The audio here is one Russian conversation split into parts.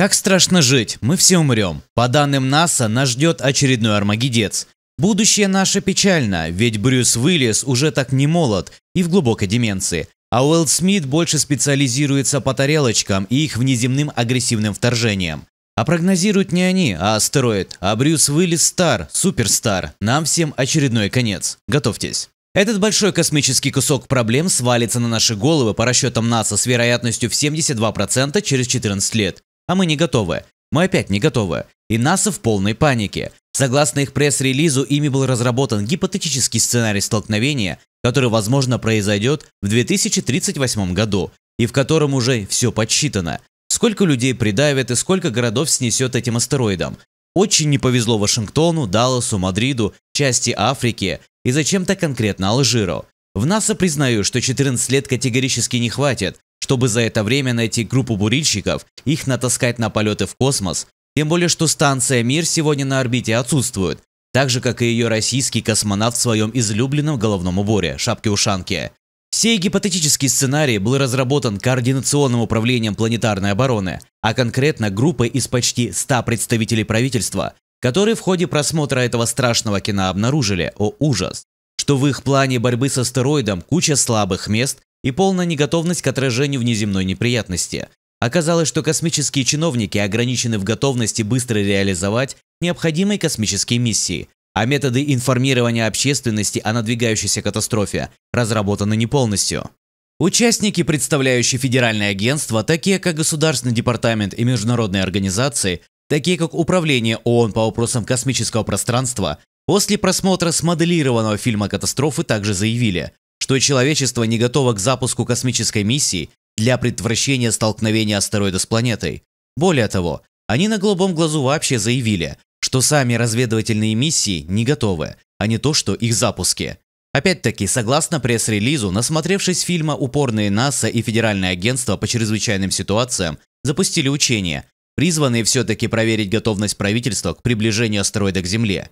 Как страшно жить, мы все умрем. По данным НАСА, нас ждет очередной армагедец. Будущее наше печально, ведь Брюс Уиллис уже так не молод и в глубокой деменции. А Уэлл Смит больше специализируется по тарелочкам и их внеземным агрессивным вторжениям. А прогнозируют не они, а астероид, а Брюс Уиллис стар, суперстар. Нам всем очередной конец. Готовьтесь. Этот большой космический кусок проблем свалится на наши головы по расчетам НАСА с вероятностью в 72% через 14 лет. А мы не готовы. Мы опять не готовы. И НАСА в полной панике. Согласно их пресс-релизу, ими был разработан гипотетический сценарий столкновения, который, возможно, произойдет в 2038 году, и в котором уже все подсчитано. Сколько людей придавят и сколько городов снесет этим астероидом. Очень не повезло Вашингтону, Далласу, Мадриду, части Африки и зачем-то конкретно Алжиру. В НАСА признаю, что 14 лет категорически не хватит, чтобы за это время найти группу бурильщиков, их натаскать на полеты в космос, тем более что станция «Мир» сегодня на орбите отсутствует, так же, как и ее российский космонавт в своем излюбленном головном уборе – шапке-ушанке. Сей гипотетический сценарий был разработан Координационным управлением планетарной обороны, а конкретно группой из почти 100 представителей правительства, которые в ходе просмотра этого страшного кино обнаружили, о ужас, что в их плане борьбы с астероидом куча слабых мест, и полная неготовность к отражению внеземной неприятности. Оказалось, что космические чиновники ограничены в готовности быстро реализовать необходимые космические миссии, а методы информирования общественности о надвигающейся катастрофе разработаны не полностью. Участники, представляющие федеральные агентства, такие как Государственный департамент и международные организации, такие как Управление ООН по вопросам космического пространства, после просмотра смоделированного фильма катастрофы также заявили, что человечество не готово к запуску космической миссии для предотвращения столкновения астероида с планетой. Более того, они на голубом глазу вообще заявили, что сами разведывательные миссии не готовы, а не то, что их запуски. Опять-таки, согласно пресс-релизу, насмотревшись фильма «Упорные НАСА» и Федеральное агентство по чрезвычайным ситуациям, запустили учения, призванные все-таки проверить готовность правительства к приближению астероида к Земле.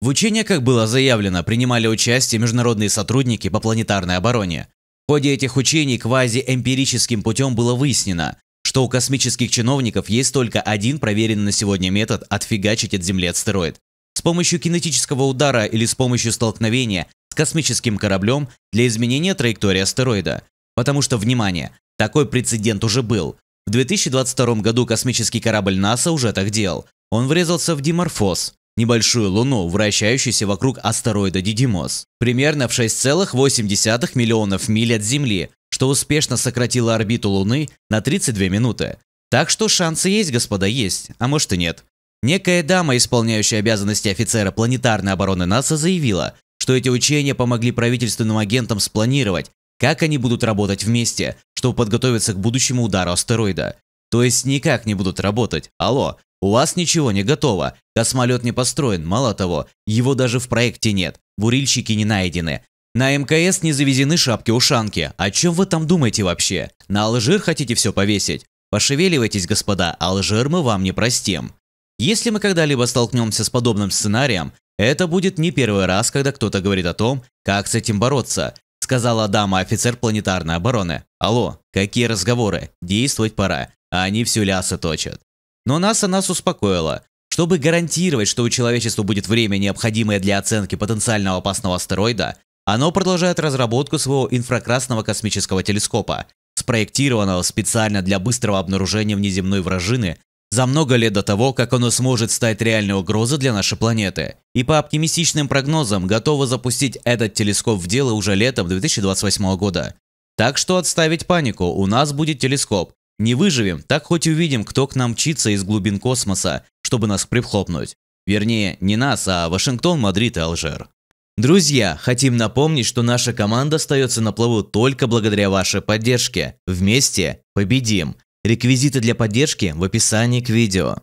В учениях, как было заявлено, принимали участие международные сотрудники по планетарной обороне. В ходе этих учений квазиэмпирическим путем было выяснено, что у космических чиновников есть только один проверенный на сегодня метод отфигачить от Земли астероид. С помощью кинетического удара или с помощью столкновения с космическим кораблем для изменения траектории астероида. Потому что, внимание, такой прецедент уже был. В 2022 году космический корабль НАСА уже так делал. Он врезался в диморфоз, небольшую луну, вращающуюся вокруг астероида Дидимос, примерно в 6,8 миллионов миль от Земли, что успешно сократило орбиту Луны на 32 минуты. Так что шансы есть, господа, есть, а может и нет. Некая дама, исполняющая обязанности офицера планетарной обороны НАСА, заявила, что эти учения помогли правительственным агентам спланировать, как они будут работать вместе, чтобы подготовиться к будущему удару астероида. То есть никак не будут работать. Алло, у вас ничего не готово, космолет не построен, мало того, его даже в проекте нет, бурильщики не найдены. На МКС не завезены шапки-ушанки, о чем вы там думаете вообще? На Алжир хотите все повесить? Пошевеливайтесь, господа, Алжир мы вам не простим. Если мы когда-либо столкнемся с подобным сценарием, это будет не первый раз, когда кто-то говорит о том, как с этим бороться, сказала дама офицер планетарной обороны. Алло, какие разговоры? Действовать пора, а они всю лясы точат. Но НАСА нас успокоило. Чтобы гарантировать, что у человечества будет время, необходимое для оценки потенциально опасного астероида, оно продолжает разработку своего инфракрасного космического телескопа, спроектированного специально для быстрого обнаружения внеземной вражины за много лет до того, как оно сможет стать реальной угрозой для нашей планеты. И по оптимистичным прогнозам готово запустить этот телескоп в дело уже летом 2028 года. Так что отставить панику, у нас будет телескоп, не выживем, так хоть увидим, кто к нам мчится из глубин космоса, чтобы нас прихлопнуть. Вернее, не нас, а Вашингтон, Мадрид и Алжир. Друзья, хотим напомнить, что наша команда остается на плаву только благодаря вашей поддержке. Вместе победим! Реквизиты для поддержки в описании к видео.